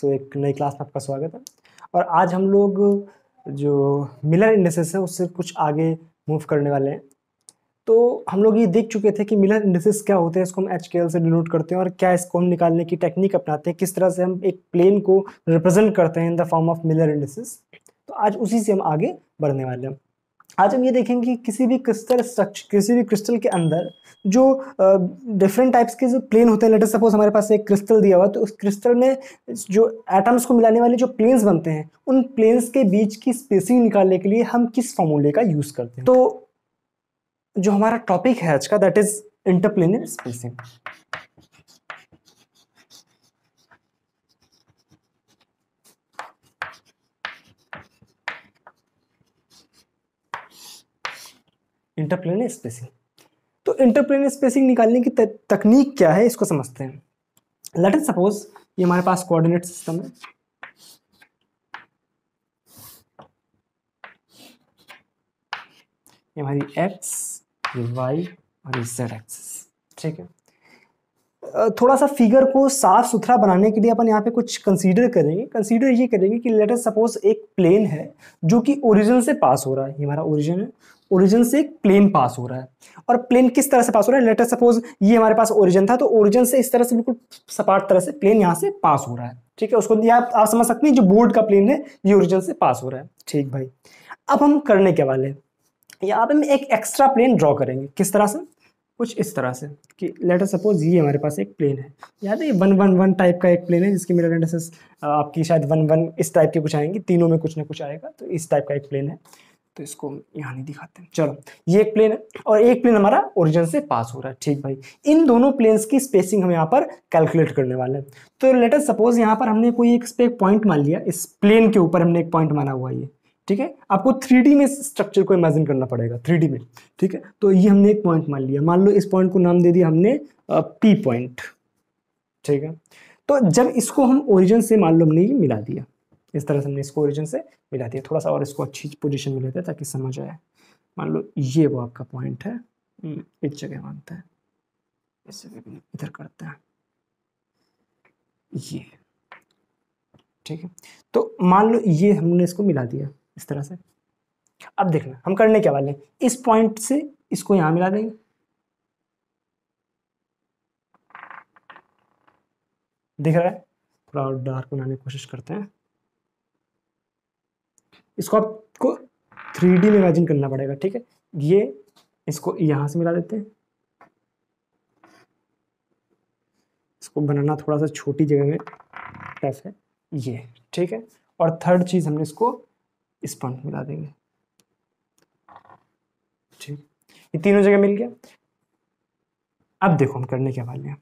सो एक नई क्लास में आपका स्वागत है और आज हम लोग जो मिलर इंडसेस है उससे कुछ आगे मूव करने वाले हैं तो हम लोग ये देख चुके थे कि मिलर इंडसेस क्या होते हैं इसको हम एच से डिनोट करते हैं और क्या इसको हम निकालने की टेक्निक अपनाते हैं किस तरह से हम एक प्लेन को रिप्रेजेंट करते हैं in the form of Miller indices तो आज उसी से हम आगे बढ़ने वाले हैं आज हम ये देखेंगे कि किसी भी क्रिस्टल स्ट्रक्चर किसी भी क्रिस्टल के अंदर जो डिफरेंट टाइप्स के जो प्लेन होते हैं लेटर सपोज हमारे पास एक क्रिस्टल दिया हुआ तो उस क्रिस्टल में जो एटम्स को मिलाने वाले जो प्लेन्स बनते हैं उन प्लेन्स के बीच की स्पेसिंग निकालने के लिए हम किस फॉर्मूले का यूज़ करते हैं तो जो हमारा टॉपिक है आज का that is interplanar spacing interplanar spacing तो इंटरप्लेनर स्पेसिंग निकालने की तकनीक क्या है इसको समझते हैं लेट एस सपोज ये हमारे पास कोऑर्डिनेट सिस्टम है ये हमारी एक्स ये वाई और ये जेड एक्सिस ठीक है थोड़ा सा फिगर को साफ सुथरा बनाने के लिए अपन यहाँ पे कुछ कंसीडर करेंगे कंसीडर ये करेंगे कि लेट अस सपोज एक प्लेन है जो कि ओरिजिन से पास हो रहा है ये हमारा ओरिजिन है ओरिजिन से एक प्लेन पास हो रहा है और प्लेन किस तरह से पास हो रहा है लेटर सपोज ये हमारे पास ओरिजिन था तो ओरिजिन से इस तरह से बिल्कुल सपाट तरह से प्लेन यहाँ से पास हो रहा है ठीक है उसको आप, आप समझ सकते हैं जो बोर्ड का प्लेन है ये ओरिजिन से पास हो रहा है ठीक भाई अब हम करने के वाले यहाँ पे हम एक एक्स्ट्रा प्लेन ड्रॉ करेंगे किस तरह से कुछ इस तरह से कि लेटर सपोज ये हमारे पास एक प्लेन है याद है ये वन वन वन टाइप का एक प्लेन है जिसकी मेरा आपकी शायद वन वन इस टाइप के कुछ आएंगे तीनों में कुछ ना कुछ आएगा तो इस टाइप का एक प्लेन है तो इसको यहाँ नहीं दिखाते चलो ये एक प्लेन है और एक प्लेन हमारा ओरिजिन से पास हो रहा है ठीक भाई इन दोनों प्लेन्स की स्पेसिंग हम यहाँ पर कैलकुलेट करने वाले हैं तो लेटर सपोज यहाँ पर हमने कोई एक एक पॉइंट मान लिया इस प्लेन के ऊपर हमने एक पॉइंट माना हुआ ये ठीक है आपको थ्री में स्ट्रक्चर को इमेजिन करना पड़ेगा थ्री में ठीक है तो ये हमने एक पॉइंट मान लिया मान लो इस पॉइंट को नाम दे दिया हमने पी पॉइंट ठीक है तो जब इसको हम ओरिजिन से मान लो हमने ये मिला दिया इस तरह से हमने इसको ओरिजिन से मिला दिया थोड़ा सा और इसको अच्छी पोजिशन में लेते हैं ताकि समझ आए मान लो ये वो आपका पॉइंट है हम्म, इस जगह मानते हैं इस जगह इधर करते हैं ये ठीक है तो मान लो ये हमने इसको मिला दिया इस तरह से अब देखना हम करने क्या वाले हैं इस पॉइंट से इसको यहां मिला देंगे दिख रहा है थोड़ा और डार्क बनाने की कोशिश करते हैं इसको आपको थ्री डी में इमेजिन करना पड़ेगा ठीक है ये इसको यहां से मिला देते हैं इसको बनाना थोड़ा सा छोटी जगह में टफ है ये ठीक है और थर्ड चीज़ हमने इसको स्पंज मिला देंगे ठीक ये तीनों जगह मिल गया अब देखो हम करने के वाले हैं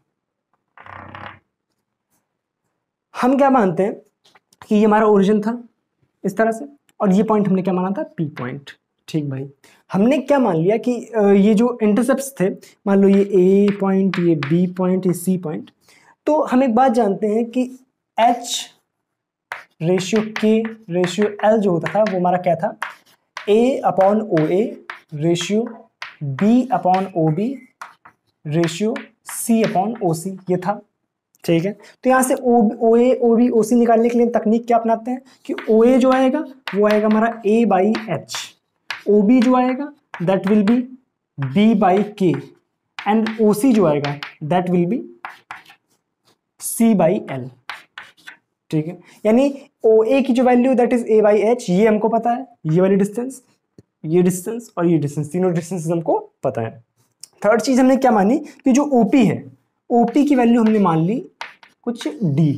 हम क्या मानते हैं कि ये हमारा ओरिजिन था इस तरह से और ये पॉइंट हमने क्या माना था पी पॉइंट ठीक भाई हमने क्या मान लिया कि ये जो इंटरसेप्ट थे मान लो ये ए पॉइंट ये बी पॉइंट ये सी पॉइंट तो हम एक बात जानते हैं कि H ratio K ratio L जो होता था वो हमारा क्या था A upon O A ratio B upon O B ratio C upon O C ये था ठीक है तो यहाँ से ओ ओ ए ओ बी ओ सी निकालने के लिए तकनीक क्या अपनाते हैं कि ओ ए जो आएगा वो आएगा हमारा A by H O B जो आएगा that will be B by K and O C जो आएगा that will be C by L ठीक है यानी ओ ए की जो value that is A by H ये हमको पता है ये वाली डिस्टेंस ये डिस्टेंस और ये डिस्टेंस तीनों डिस्टेंस हमको पता है थर्ड चीज़ हमने क्या मानी कि जो ओपी है ओपी की वैल्यू हमने मान ली कुछ डी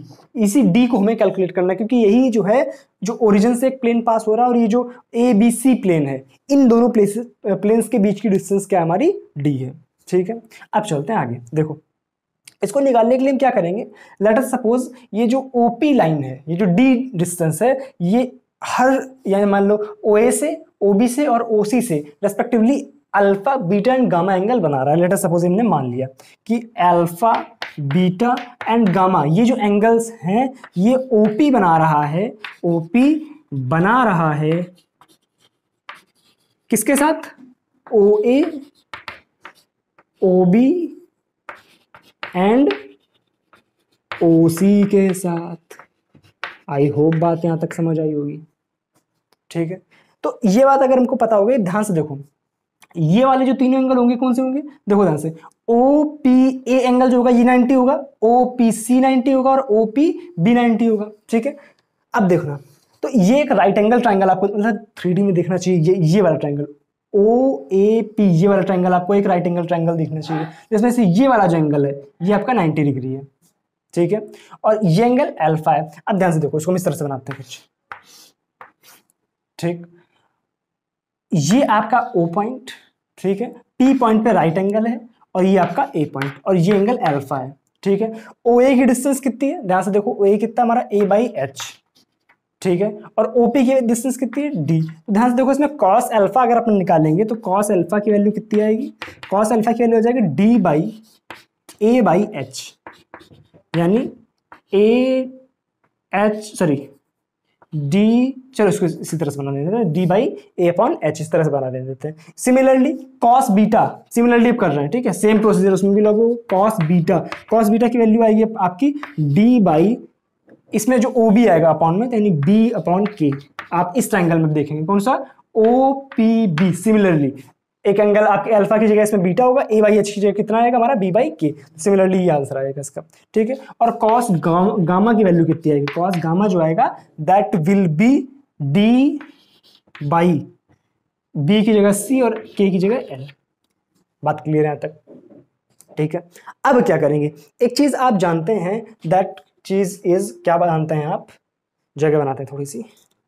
इसी डी को हमें कैलकुलेट करना है क्योंकि यही जो है जो ओरिजिन से एक प्लेन पास हो रहा है और ये जो ए बी सी प्लेन है इन दोनों प्लेसेस प्लेन्स के बीच की डिस्टेंस क्या हमारी डी है ठीक है अब चलते हैं आगे देखो इसको निकालने के लिए हम क्या करेंगे लेटर सपोज ये जो ओ पी लाइन है ये जो डी डिस्टेंस है ये हर यानी मान लो ओ ए से ओ बी से और ओ सी से respectively alpha beta and gamma angle बना रहा है लेटर सपोज हमने मान लिया कि अल्फा बीटा एंड गामा ये जो एंगल्स हैं ये ओपी बना रहा है ओपी बना रहा है किसके साथ ओ ए ओबी एंड ओ सी के साथ आई होप बात यहां तक समझ आई होगी ठीक है तो ये बात अगर हमको पता होगा ध्यान से देखो ये वाले जो तीनों एंगल होंगे कौन से होंगे देखो ध्यान से ओ पी ए एंगल जो होगा ये 90 होगा ओ पी सी नाइन्टी होगा और ओ पी बी नाइन्टी होगा ठीक है अब देखना तो ये एक राइट एंगल ट्राइंगल आपको मतलब थ्री में देखना चाहिए ये ये वाला ट्राइंगल ओ ए पी ये वाला ट्राइंगल आपको एक राइट एंगल ट्राइंगल देखना चाहिए जिसमें से ये वाला जो एंगल है ये आपका 90 डिग्री है ठीक है और ये एंगल एल्फा है अब ध्यान से देखो इसको हम इस तरह से बनाते हैं कुछ ठीक ये आपका ओ पॉइंट ठीक है पी पॉइंट पे राइट एंगल है और ये आपका ए पॉइंट और ये एंगल एल्फा है ठीक है ओ ए की डिस्टेंस कितनी है ध्यान से देखो ओ ए कितना हमारा ए बाई एच ठीक है और ओ पी की डिस्टेंस कितनी है डी तो ध्यान से देखो इसमें कॉस एल्फा अगर अपन निकालेंगे तो कॉस एल्फा की वैल्यू कितनी आएगी कॉस एल्फा की वैल्यू हो जाएगी D by A by H यानी ए एच सॉरी डी चलो इसको इसी तरह से बना देते हैं D by A upon H इस तरह से बना देते हैं सिमिलरली कॉस बीटा सिमिलरली कर रहे हैं ठीक है सेम प्रोसीजर उसमें भी लगो कॉस बीटा कॉस बीटा की वैल्यू आएगी आपकी डी बाई इसमें जो ओ बी आएगा अपॉन में यानी बी अपॉन के आप इस ट्राइंगल में देखेंगे कौन सा ओ पी बी सिमिलरली एक एंगल आपके अल्फा की जगह इसमें बीटा होगा ए बाई एच की जगह कितना आएगा हमारा बी बाई के सिमिलरली ये आंसर आएगा इसका ठीक है और कॉस गामा की वैल्यू कितनी आएगी कॉस गामा जो आएगा that will be D by B की जगह सी और के की जगह एल बात क्लियर है तक ठीक है अब क्या करेंगे एक चीज़ आप जानते हैं दैट चीज़ इज़ क्या जानते हैं आप जगह बनाते हैं थोड़ी सी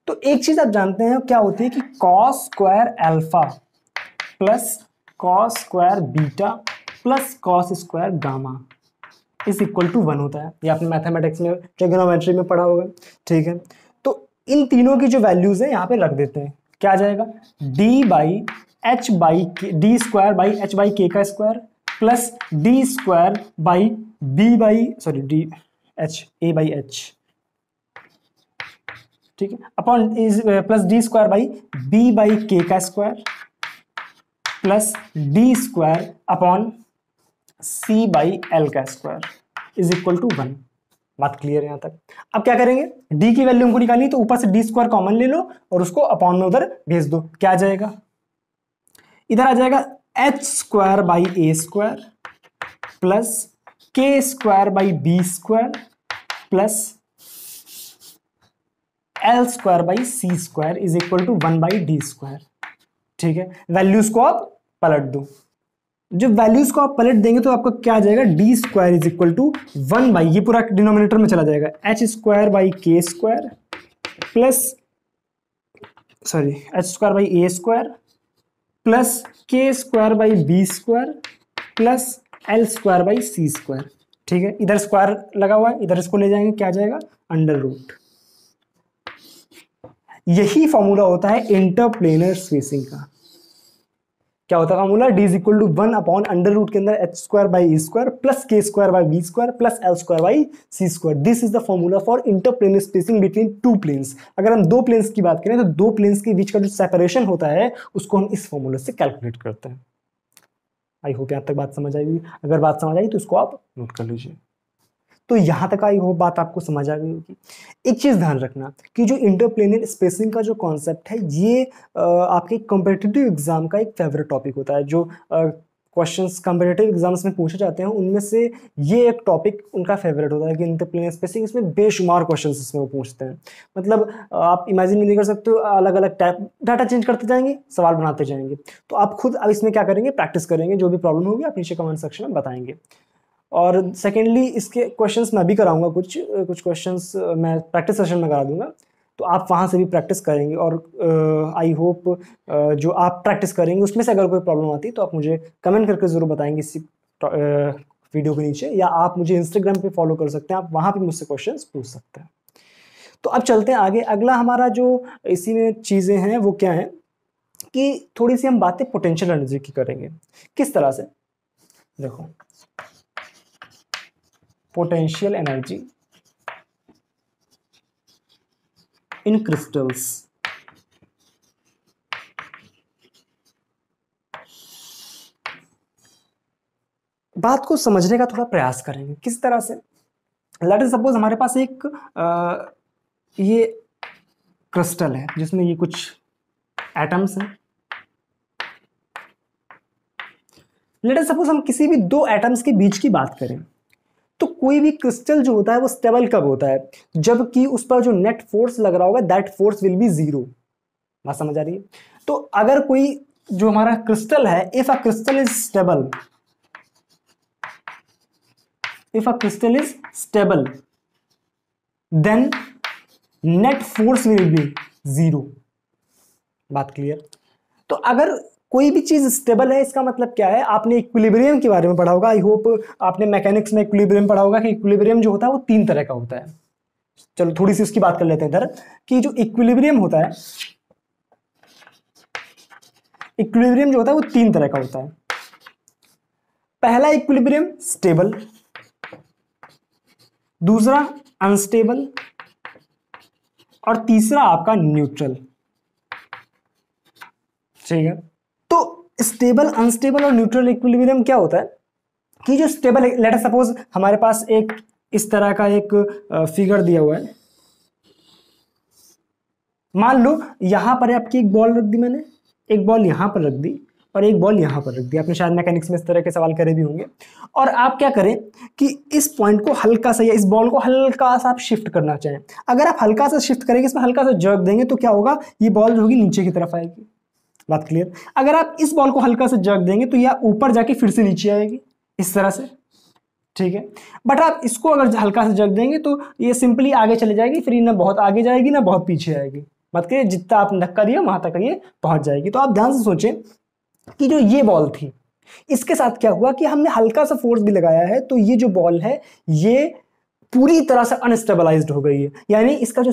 तो एक चीज़ आप जानते हैं क्या होती है कि cos square alpha plus cos square beta plus cos square gamma is equal to one होता है ये आपने मैथमेटिक्स में ट्रिग्नोमेट्री में पढ़ा होगा ठीक है तो इन तीनों की जो वैल्यूज़ है यहाँ पे रख देते हैं क्या आ जाएगा D by H by K D square by H by K का square plus D square by B by sorry D H A by H ठीक है upon is plus D square by B by K का square plus D square upon C by L का square is equal to one बात clear है यहां तक अब क्या करेंगे डी की वैल्यू हमको निकालनी तो ऊपर से डी स्क्वायर कॉमन ले लो और उसको अपॉन में उधर भेज दो क्या आ जाएगा इधर आ जाएगा H square by A square plus K square by B square plus L square by C square is equal to one by D square ठीक है वैल्यूज को आप पलट दो जो वैल्यूज को आप पलट देंगे तो आपका क्या आ जाएगा D square is equal to one by ये पूरा डिनोमिनेटर में चला जाएगा H square by K square plus sorry H square by A square plus K square by B square plus L square by C square ठीक है इधर square लगा हुआ है इधर इसको ले जाएंगे क्या जाएगा अंडर रूट यही फॉर्मूला होता है इंटरप्लेनर स्पेसिंग का क्या होता था formula D is equal to one upon under root के अंदर H square by E square plus K square by B square plus L square by C square this is the formula for interplane spacing between two planes अगर हम दो planes की बात करें तो दो प्लेन्स के बीच का जो सेपरेशन होता है उसको हम इस फॉर्मूला से कैलकुलेट करते हैं आई होप यहाँ तक बात समझ आएगी अगर बात समझ आई तो इसको आप नोट कर लीजिए तो यहाँ तक आई हो बात आपको समझ आ गई होगी एक चीज़ ध्यान रखना कि जो इंटरप्लेनर स्पेसिंग का जो कॉन्सेप्ट है ये आपके कॉम्पिटेटिव एग्ज़ाम का एक फेवरेट टॉपिक होता है जो क्वेश्चंस कंपेरेटिव एग्जाम्स में पूछे जाते हैं उनमें से ये एक टॉपिक उनका फेवरेट होता है कि इंटरप्लेनर स्पेसिंग इसमें बेशुमार क्वेश्चंस इसमें वो पूछते हैं मतलब आप इमेजिन भी नहीं कर सकते हो अलग अलग टाइप डाटा चेंज करते जाएंगे सवाल बनाते जाएंगे तो आप खुद अब इसमें क्या करेंगे प्रैक्टिस करेंगे जो भी प्रॉब्लम होगी आप नीचे कमेंट सेक्शन में बताएंगे और सेकेंडली इसके क्वेश्चंस मैं भी कराऊंगा कुछ कुछ क्वेश्चंस मैं प्रैक्टिस सेशन में करा दूंगा तो आप वहाँ से भी प्रैक्टिस करेंगे और आई uh, होप uh, जो आप प्रैक्टिस करेंगे उसमें से अगर कोई प्रॉब्लम आती है तो आप मुझे कमेंट करके ज़रूर बताएंगे इसी uh, वीडियो के नीचे या आप मुझे इंस्टाग्राम पे फॉलो कर सकते हैं आप वहाँ पे मुझसे क्वेश्चन पूछ सकते हैं तो अब चलते हैं आगे अगला हमारा जो इसी में चीज़ें हैं वो क्या हैं कि थोड़ी सी हम बातें पोटेंशियल एनर्जी की करेंगे किस तरह से देखो potential energy in crystals बात को समझने का थोड़ा प्रयास करेंगे किस तरह से लेट सपोज हमारे पास एक आ, ये क्रिस्टल है जिसमें ये कुछ एटम्स हैं लेट सपोज हम किसी भी दो एटम्स के बीच की बात करें तो कोई भी क्रिस्टल जो होता है वो स्टेबल कब होता है जबकि उस पर जो नेट फोर्स लग रहा होगा that force will be zero बात समझ आ रही है तो अगर कोई जो हमारा क्रिस्टल है if a crystal is stable if a crystal is stable then net force will be zero बात क्लियर तो अगर कोई भी चीज़ स्टेबल है इसका मतलब क्या है आपने इक्विलिब्रियम के बारे में पढ़ा होगा आई होप आपने मैकेनिक्स में इक्विलिब्रियम पढ़ा होगा कि इक्विलिब्रियम जो होता है वो तीन तरह का होता है चलो थोड़ी सी उसकी बात कर लेते हैं इधर कि जो इक्विलिब्रियम होता है इक्विलिब्रियम जो होता है वो तीन तरह का होता है पहला इक्विलिब्रियम स्टेबल दूसरा अनस्टेबल और तीसरा आपका न्यूट्रल ठीक है तो स्टेबल अनस्टेबल और न्यूट्रल इक्विलिब्रियम क्या होता है कि जो स्टेबल लेटर सपोज हमारे पास एक इस तरह का एक फिगर दिया हुआ है मान लो यहां पर आपकी एक बॉल रख दी मैंने एक बॉल यहां पर रख दी और एक बॉल यहां पर रख दी आपने शायद मैकेनिक्स में इस तरह के सवाल करे भी होंगे और आप क्या करें कि इस पॉइंट को हल्का सा या इस बॉल को हल्का सा आप शिफ्ट करना चाहें अगर आप हल्का सा शिफ्ट करेंगे इसमें हल्का सा जर्क देंगे तो क्या होगा ये बॉल जो होगी नीचे की तरफ आएगी बात क्लियर अगर आप इस बॉल को हल्का से जग देंगे तो यह ऊपर जाके फिर से नीचे आएगी इस तरह से ठीक है बट आप इसको अगर हल्का से जग देंगे तो ये सिंपली आगे चले जाएगी फिर ना बहुत आगे जाएगी ना बहुत पीछे आएगी बात करिए जितना आप धक्का दिया वहां तक ये पहुंच जाएगी तो आप ध्यान से सोचें कि जो ये बॉल थी इसके साथ क्या हुआ कि हमने हल्का सा फोर्स भी लगाया है तो ये जो बॉल है ये पूरी तरह से अनस्टेबलाइज हो गई है यानी इसका जो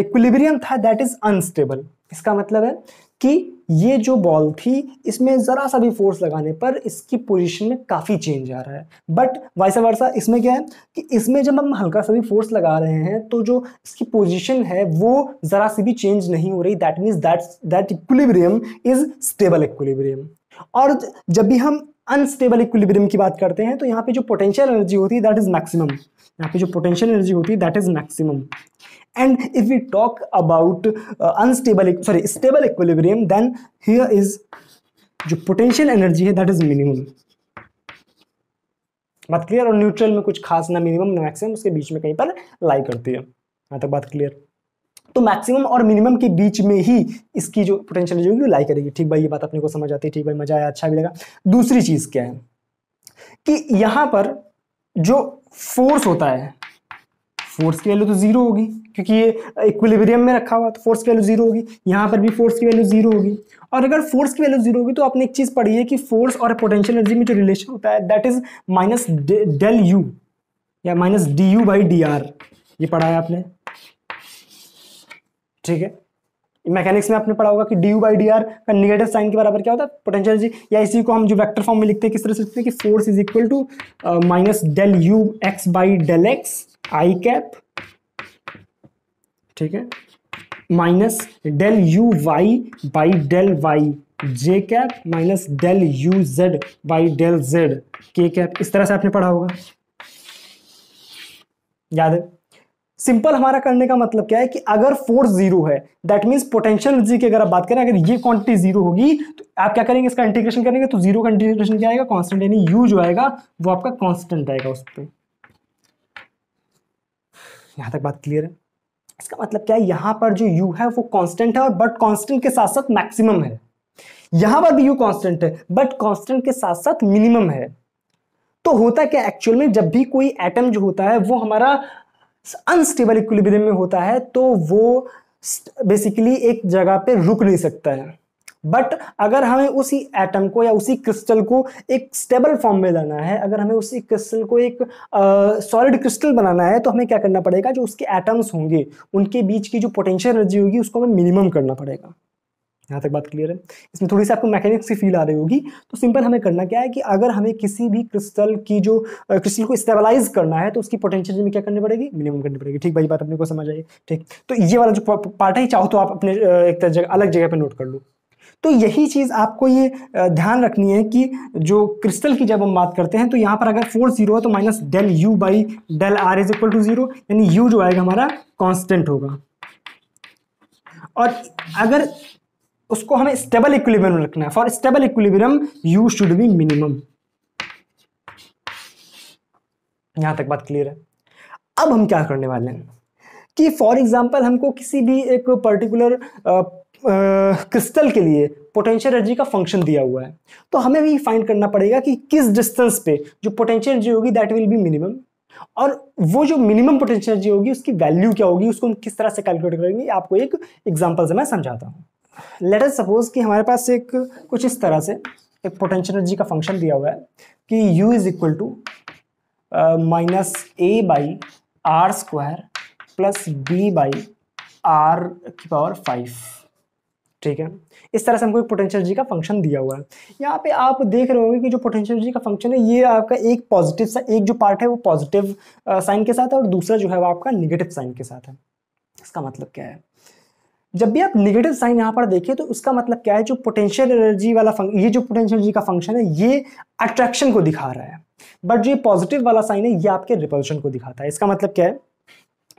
इक्विलिब्रियम था दैट इज अनस्टेबल इसका मतलब है कि ये जो बॉल थी इसमें ज़रा सा भी फोर्स लगाने पर इसकी पोजीशन में काफ़ी चेंज आ रहा है बट वैसा वर्षा इसमें क्या है कि इसमें जब हम हल्का सा भी फोर्स लगा रहे हैं तो जो इसकी पोजीशन है वो ज़रा सी भी चेंज नहीं हो रही that means that that equilibrium is stable equilibrium और जब भी हम अनस्टेबल इक्विलिब्रियम की बात करते हैं तो यहाँ पे जो पोटेंशियल एनर्जी होती है दैट इज मैक्सिमम यहाँ पे जो पोटेंशियल एनर्जी होती है that is maximum and if we talk about unstable sorry stable equilibrium then here is जो पोटेंशियल एनर्जी है दैट इज मिनिमम बात क्लियर और न्यूट्रल में कुछ खास ना मिनिमम ना मैक्सिमम उसके बीच में कहीं पर लाई करती है यहाँ तक बात क्लियर तो मैक्सिमम और मिनिमम के बीच में ही इसकी जो पोटेंशियल एनर्जी होगी वो लाई करेगी ठीक भाई ये बात अपने को समझ आती है ठीक भाई मजा आया अच्छा भी लगा दूसरी चीज क्या है कि यहां पर जो फोर्स होता है फोर्स की वैल्यू तो जीरो होगी क्योंकि ये इक्विलिब्रियम में रखा हुआ तो फोर्स की वैल्यू जीरो होगी यहाँ पर भी फोर्स की वैल्यू जीरो होगी और अगर फोर्स की वैल्यू जीरो होगी तो आपने एक चीज़ पढ़ी है कि फोर्स और पोटेंशियल एनर्जी में जो रिलेशन होता है that is minus del U या minus D U by D R ये पढ़ा है आपने ठीक है मैकेनिक्स में आपने पढ़ा होगा कि D U by D R का निगेटिव साइन के बराबर क्या होता है पोटेंशियल जी या इसी को हम जो वेक्टर फॉर्म में लिखते हैं किस तरह से लिखते हैं कि force is equal to minus del U X by del X I cap ठीक है minus del U Y by del Y J cap minus del U Z by del Z K cap इस तरह से आपने पढ़ा होगा याद है सिंपल हमारा करने का मतलब क्या है कि अगर फोर्स जीरो है दैट मीन्स पोटेंशियल एनर्जी की अगर आप बात करें अगर ये क्वांटिटी जीरो होगी तो आप क्या करेंगे इसका इंटीग्रेशन करेंगे तो जीरो का इंटीग्रेशन क्या आएगा कॉन्स्टेंट यानी यू जो आएगा वो आपका कॉन्स्टेंट आएगा उस पर यहां तक बात क्लियर है इसका मतलब क्या है यहां पर जो यू है वो कॉन्स्टेंट है और बट कॉन्स्टेंट के साथ साथ मैक्सिमम है यहां पर भी यू कॉन्स्टेंट है बट कॉन्स्टेंट के साथ साथ मिनिमम है तो होता क्या एक्चुअल में जब भी कोई एटम जो होता है वो हमारा अनस्टेबल इक्विलिब्रियम में होता है तो वो बेसिकली एक जगह पे रुक नहीं सकता है बट अगर हमें उसी एटम को या उसी क्रिस्टल को एक स्टेबल फॉर्म में लाना है अगर हमें उसी क्रिस्टल को एक सॉलिड uh, क्रिस्टल बनाना है तो हमें क्या करना पड़ेगा जो उसके एटम्स होंगे उनके बीच की जो पोटेंशियल एनर्जी होगी उसको हमें मिनिमम करना पड़ेगा यहाँ तक बात क्लियर है इसमें थोड़ी सी आपको मैकेनिक्स की फील आ रही होगी तो सिंपल हमें करना क्या है कि अगर हमें किसी भी क्रिस्टल की जो क्रिस्टल को स्टेबलाइज करना है तो उसकी पोटेंशियल में क्या करनी पड़ेगी मिनिमम करनी पड़ेगी ठीक भाई बात अपने को समझ आई ठीक तो ये वाला जो पार्ट है चाहो तो आप अपने एक जगह अलग जगह पर नोट कर लो तो यही चीज़ आपको ये ध्यान रखनी है कि जो क्रिस्टल की जब हम बात करते हैं तो यहाँ पर अगर फोर्स जीरो है तो minus del U by del R is equal to zero यानी यू जो आएगा हमारा कांस्टेंट होगा और अगर उसको हमें स्टेबल इक्विलिब्रियम रखना है for stable equilibrium U should be minimum यहां तक बात क्लियर है अब हम क्या करने वाले हैं कि फॉर एग्जाम्पल हमको किसी भी एक पर्टिकुलर क्रिस्टल के लिए पोटेंशियल एनर्जी का फंक्शन दिया हुआ है तो हमें भी फाइंड करना पड़ेगा कि किस डिस्टेंस पे जो पोटेंशियल एनर्जी होगी दैट विल बी मिनिमम और वो जो मिनिमम पोटेंशियल एनर्जी होगी उसकी वैल्यू क्या होगी उसको हम किस तरह से कैलकुलेट करेंगे आपको एक एग्जाम्पल से मैं समझाता हूँ लेट अस सपोज कि हमारे पास एक कुछ इस तरह से एक पोटेंशियल एनर्जी का फंक्शन दिया हुआ है कि u is equal to minus A by R square plus B by R की पावर फाइव ठीक है इस तरह से हमको एक पोटेंशियल जी का फंक्शन दिया हुआ है यहाँ पे आप देख रहे होंगे कि जो पोटेंशियल जी का फंक्शन है ये आपका एक पॉजिटिव सा एक जो पार्ट है वो पॉजिटिव साइन uh, के साथ है और दूसरा जो है वो आपका निगेटिव साइन के साथ है इसका मतलब क्या है जब भी आप निगेटिव साइन यहाँ पर देखें तो उसका मतलब क्या है जो पोटेंशियल एनर्जी वाला ये जो पोटेंशियल एनर्जी का फंक्शन है ये अट्रैक्शन को दिखा रहा है बट जो पॉजिटिव वाला साइन है ये आपके रिपल्शन को दिखाता है इसका मतलब क्या है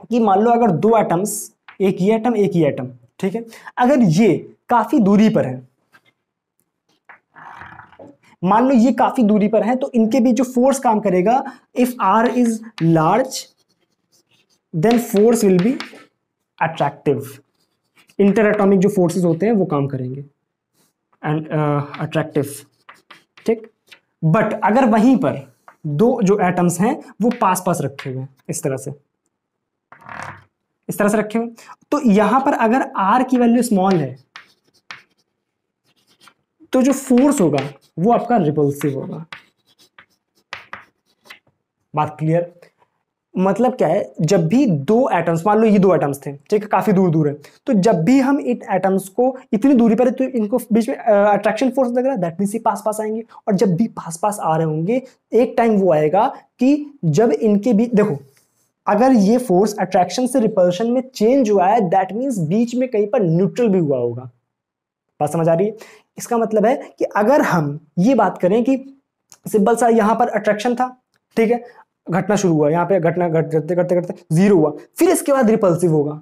कि मान लो अगर दो एटम्स एक ये एटम एक ये एटम ठीक है अगर ये काफी दूरी पर है मान लो ये काफी दूरी पर है तो इनके बीच जो फोर्स काम करेगा if R is large then force will be attractive interatomic जो फोर्सेस होते हैं वो काम करेंगे एंड अट्रैक्टिव uh, ठीक बट अगर वहीं पर दो जो एटम्स हैं वो पास पास रखे हुए हैं इस तरह से इस तरह से रखे हुए तो यहां पर अगर आर की वैल्यू स्मॉल है तो जो फोर्स होगा वो आपका रिपल्सिव होगा बात क्लियर मतलब क्या है जब भी दो एटम्स मान लो ये दो एटम्स थे ठीक है काफ़ी दूर दूर है तो जब भी हम इन एटम्स को इतनी दूरी पर तो इनको बीच में अट्रैक्शन फोर्स लग रहा है दैट मीन्स ये पास पास आएंगे और जब भी पास पास आ रहे होंगे एक टाइम वो आएगा कि जब इनके बीच देखो अगर ये फोर्स अट्रैक्शन से रिपल्शन में चेंज हुआ है दैट मीन्स बीच में कहीं पर न्यूट्रल भी हुआ होगा बात समझ आ रही है इसका मतलब है कि अगर हम ये बात करें कि सिंपल सा यहाँ पर अट्रैक्शन था ठीक है घटना शुरू हुआ यहाँ पे घटना घट करते करते करते जीरो हुआ फिर इसके बाद रिपल्सिव होगा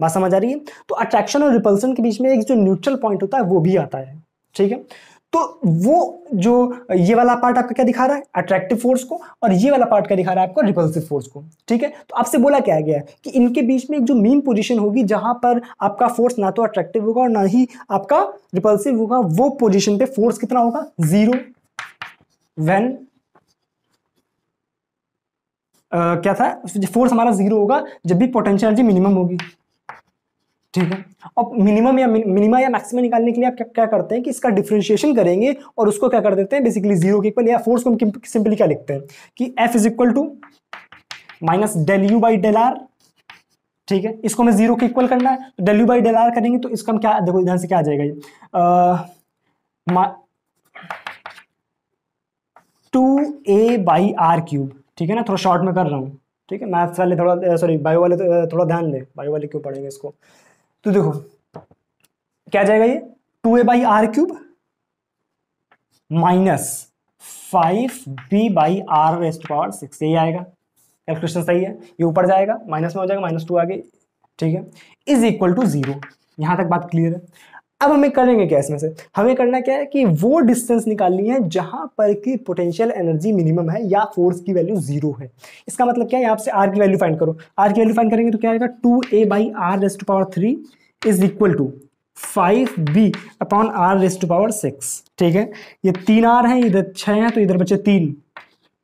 बात समझ आ रही है तो अट्रैक्शन और रिपल्सन के बीच में एक जो न्यूट्रल पॉइंट होता है वो भी आता है ठीक है तो वो जो ये वाला पार्ट आपका क्या दिखा रहा है अट्रैक्टिव फोर्स को और ये वाला पार्ट क्या दिखा रहा है आपको रिपल्सिव फोर्स को ठीक है तो आपसे बोला क्या गया है कि इनके बीच में एक जो मेन पोजीशन होगी जहां पर आपका फोर्स ना तो अट्रैक्टिव होगा और ना ही आपका रिपल्सिव होगा वो पोजीशन पे फोर्स कितना होगा जीरो वेन क्या था फोर्स हमारा जीरो होगा जब भी पोटेंशियल एनर्जी मिनिमम होगी ठीक है अब मिनिमम या मिनिमा या मैक्सिमम निकालने के लिए आप क्या, क्या करते हैं कि इसका डिफ्रेंशिएशन करेंगे और उसको क्या कर देते हैं बेसिकली जीरो के इक्वल या फोर्स को सिंपली क्या लिखते हैं कि F is equal to minus del U by del R ठीक है इसको हमें जीरो के इक्वल करना है तो del U by del R करेंगे तो इसका हम क्या देखो ध्यान से क्या आ जाएगा ये two A by R cube ठीक है ना थोड़ा शॉर्ट में कर रहा हूँ ठीक है मैथ्स वाले थोड़ा सॉरी बायो वाले तो, थोड़ा ध्यान दे बायो वाले क्यों पढ़ेंगे इसको तो देखो क्या जाएगा ये two A by R cube minus five B by R raised power six यही आएगा कैलकुलेशन सही है ये ऊपर जाएगा माइनस में हो जाएगा माइनस टू आगे ठीक है इज इक्वल टू जीरो यहां तक बात क्लियर है अब हमें करेंगे क्या इसमें से हमें करना क्या है कि वो डिस्टेंस निकालनी है जहां पर की पोटेंशियल एनर्जी मिनिमम है या फोर्स की वैल्यू जीरो है इसका मतलब क्या है यहाँ से आर की वैल्यू फाइंड करो आर की वैल्यू फाइंड करेंगे तो क्या आएगा two A by R raise to power three is equal to five B upon R raise to power six ठीक है ये तीन आर है इधर छ है तो इधर बचे तीन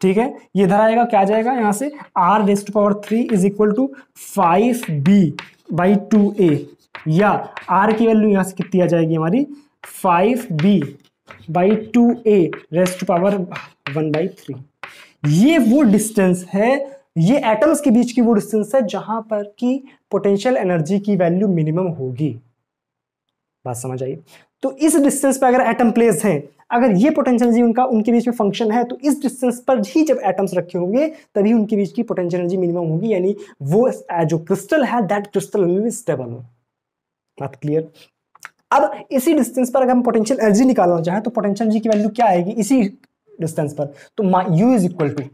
ठीक है ये इधर आएगा क्या जाएगा यहाँ से R raise to power three is equal to five B by two A या आर की वैल्यू यहाँ से कितनी आ जाएगी हमारी five B by two A raised to power one by three ये वो डिस्टेंस है ये एटम्स के बीच की वो डिस्टेंस है जहां पर की पोटेंशियल एनर्जी की वैल्यू मिनिमम होगी बात समझ आई तो इस डिस्टेंस पर अगर एटम प्लेस है अगर ये पोटेंशियल एनर्जी उनका उनके बीच में फंक्शन है तो इस डिस्टेंस पर ही जब एटम्स रखे होंगे तभी उनके बीच की पोटेंशियल एनर्जी मिनिमम होगी यानी वो जो क्रिस्टल है दैट क्रिस्टल स्टेबल हो बात क्लियर अब इसी डिस्टेंस पर अगर हम पोटेंशियल एनर्जी निकालना चाहें तो पोटेंशियल एनर्जी की वैल्यू क्या आएगी इसी डिस्टेंस पर तो U is equal to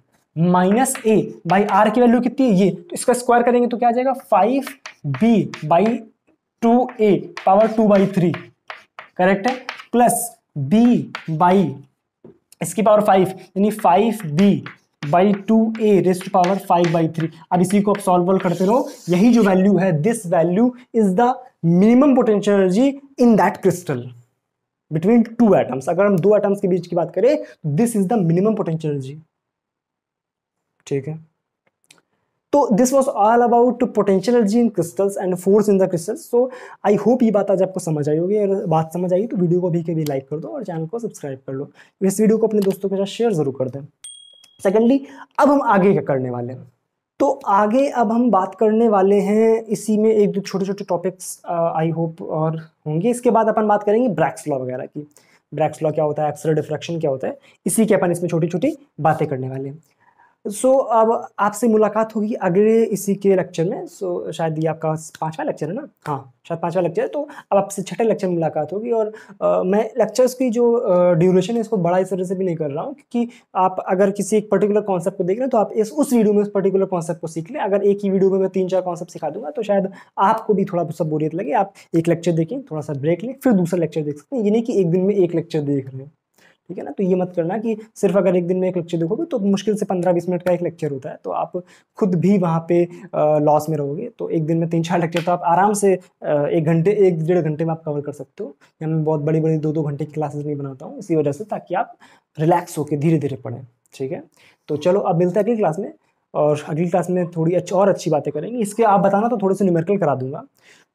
minus A by R की वैल्यू कितनी है ये तो इसका स्क्वायर करेंगे तो क्या आ जाएगा five B by two A power two by three correct है प्लस बी बाई इसकी पावर फाइव यानी five B by two A raised power five by three अब इसी को आप सॉल्व करते रहो यही जो वैल्यू है this value is the minimum potential energy in that crystal between two atoms अगर हम दो एटम्स के बीच की बात करें this is the minimum potential energy ठीक है तो this was all about potential energy in crystals and force in the crystals so I hope ये बात आज आपको समझ आई होगी अगर बात समझ आई तो वीडियो को भी कभी लाइक कर दो और चैनल को सब्सक्राइब कर लो इस वीडियो को अपने दोस्तों के साथ शेयर जरूर कर दें सेकेंडली अब हम आगे क्या करने वाले हैं तो आगे अब हम बात करने वाले हैं इसी में एक दो छोटे छोटे टॉपिक्स आई होप और होंगे इसके बाद अपन बात करेंगे ब्रैक्स लॉ वगैरह की ब्रैक्स लॉ क्या होता है एक्सरे डिफ्रैक्शन क्या होता है इसी के अपन इसमें छोटी छोटी बातें करने वाले हैं सो so, अब आपसे मुलाकात होगी अगले इसी के लेक्चर में सो so, शायद ये आपका पांचवा लेक्चर है ना हाँ शायद पांचवा लेक्चर है तो अब आपसे छठे लेक्चर में मुलाकात होगी और आ, मैं लेक्चर्स की जो ड्यूरेशन है इसको बड़ा इस तरह से भी नहीं कर रहा हूँ क्योंकि आप अगर किसी एक पर्टिकुलर कॉन्सेप्ट को देख रहे हैं तो आप इस उस वीडियो में उस पर्टिकुलर कॉन्सेप्ट को सीख लें अगर एक ही वीडियो में मैं तीन चार कॉन्सेप्ट सिखा दूंगा तो शायद आपको भी थोड़ा सा बोरियत लगे आप एक लेक्चर देखें थोड़ा सा ब्रेक लें फिर दूसरा लेक्चर देख सकते हैं ये नहीं कि एक दिन में एक लेक्चर देख रहे हैं ठीक है ना तो ये मत करना कि सिर्फ अगर एक दिन में एक लेक्चर देखोगे तो मुश्किल से पंद्रह बीस मिनट का एक लेक्चर होता है तो आप खुद भी वहाँ पे लॉस में रहोगे तो एक दिन में तीन चार लेक्चर तो आप आराम से एक घंटे एक डेढ़ घंटे में आप कवर कर सकते हो या मैं बहुत बड़ी बड़ी दो दो घंटे की क्लासेस नहीं बनाता हूँ इसी वजह से ताकि आप रिलैक्स होकर धीरे धीरे पढ़ें ठीक है तो चलो अब मिलते हैं अगली क्लास में और अगली क्लास में थोड़ी अच्छी और अच्छी बातें करेंगे इसके आप बताना तो थोड़े से न्यूमेरिकल करा दूंगा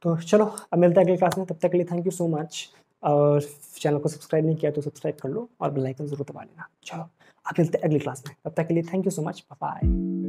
तो चलो अब मिलते हैं अगली क्लास में तब तक के लिए थैंक यू सो मच और चैनल को सब्सक्राइब नहीं किया तो सब्सक्राइब कर लो और बेल आइकन जरूर दबा लेना चलो आप मिलते हैं अगली क्लास में तब तक के लिए thank you so much bye